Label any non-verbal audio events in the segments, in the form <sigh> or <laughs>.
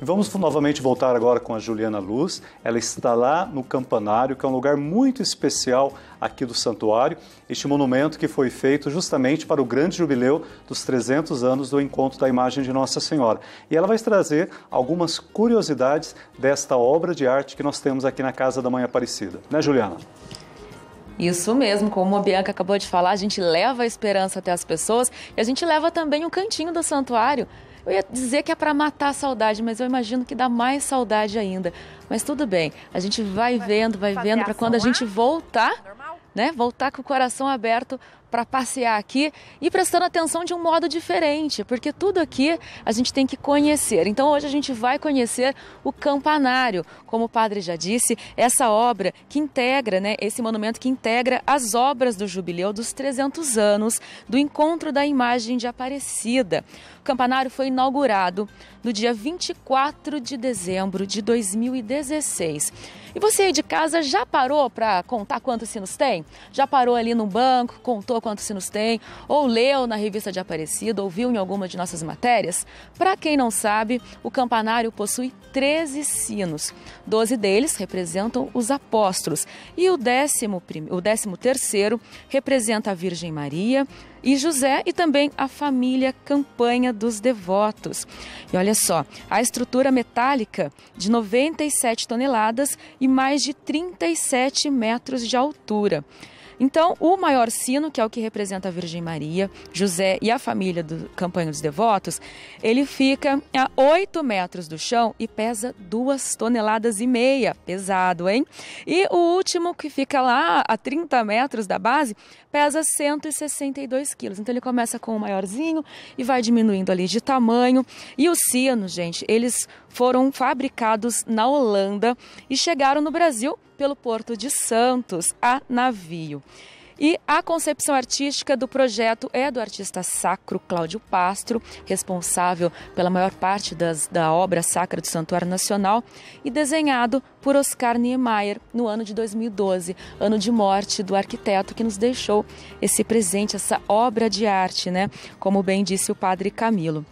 Vamos novamente voltar agora com a Juliana Luz. Ela está lá no Campanário, que é um lugar muito especial aqui do Santuário. Este monumento que foi feito justamente para o grande jubileu dos 300 anos do encontro da imagem de Nossa Senhora. E ela vai trazer algumas curiosidades desta obra de arte que nós temos aqui na Casa da Mãe Aparecida. Né, Juliana? Isso mesmo, como a Bianca acabou de falar, a gente leva a esperança até as pessoas e a gente leva também o cantinho do santuário eu ia dizer que é para matar a saudade, mas eu imagino que dá mais saudade ainda. Mas tudo bem, a gente vai vendo, vai vendo, para quando a gente né? voltar, né? Voltar com o coração aberto para passear aqui e prestando atenção de um modo diferente, porque tudo aqui a gente tem que conhecer. Então hoje a gente vai conhecer o campanário, como o padre já disse, essa obra que integra, né, esse monumento que integra as obras do jubileu dos 300 anos do encontro da imagem de Aparecida. O campanário foi inaugurado no dia 24 de dezembro de 2016. E você aí de casa já parou para contar quantos sinos tem? Já parou ali no banco, contou Pessoa Quanto sinos Tem, ou leu na revista de Aparecido, ou viu em alguma de nossas matérias, para quem não sabe, o campanário possui 13 sinos. Doze deles representam os apóstolos e o décimo, o décimo terceiro representa a Virgem Maria, e José e também a família Campanha dos Devotos. E olha só, a estrutura metálica de 97 toneladas e mais de 37 metros de altura. Então, o maior sino, que é o que representa a Virgem Maria, José e a família do Campanho dos Devotos, ele fica a 8 metros do chão e pesa 2 toneladas e meia. Pesado, hein? E o último, que fica lá a 30 metros da base, pesa 162 quilos. Então, ele começa com o maiorzinho e vai diminuindo ali de tamanho. E os sinos, gente, eles foram fabricados na Holanda e chegaram no Brasil pelo Porto de Santos a navio. E a concepção artística do projeto é do artista sacro Cláudio Pastro, responsável pela maior parte das, da obra sacra do Santuário Nacional, e desenhado por Oscar Niemeyer no ano de 2012, ano de morte do arquiteto que nos deixou esse presente, essa obra de arte, né? Como bem disse o padre Camilo.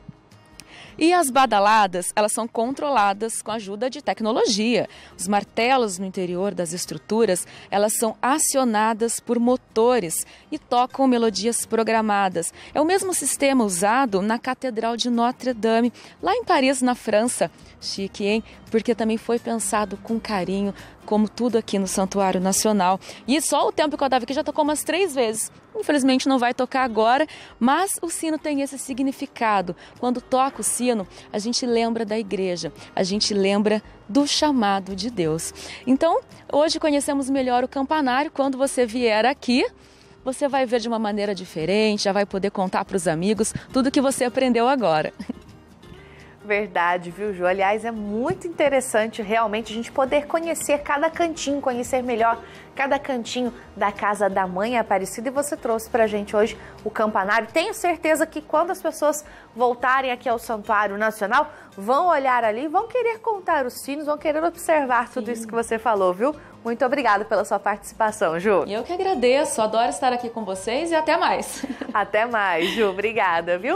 E as badaladas, elas são controladas com a ajuda de tecnologia. Os martelos no interior das estruturas, elas são acionadas por motores e tocam melodias programadas. É o mesmo sistema usado na Catedral de Notre Dame, lá em Paris, na França. Chique, hein? porque também foi pensado com carinho, como tudo aqui no Santuário Nacional. E só o tempo que eu estava aqui já tocou umas três vezes. Infelizmente não vai tocar agora, mas o sino tem esse significado. Quando toca o sino, a gente lembra da igreja, a gente lembra do chamado de Deus. Então, hoje conhecemos melhor o campanário. Quando você vier aqui, você vai ver de uma maneira diferente, já vai poder contar para os amigos tudo que você aprendeu agora. <laughs> Verdade, viu, Ju? Aliás, é muito interessante realmente a gente poder conhecer cada cantinho, conhecer melhor cada cantinho da casa da mãe Aparecida. E você trouxe pra gente hoje o campanário. Tenho certeza que quando as pessoas voltarem aqui ao Santuário Nacional, vão olhar ali, vão querer contar os sinos, vão querer observar tudo Sim. isso que você falou, viu? Muito obrigada pela sua participação, Ju. Eu que agradeço, adoro estar aqui com vocês e até mais. <laughs> Até mais, Ju. Obrigada, viu?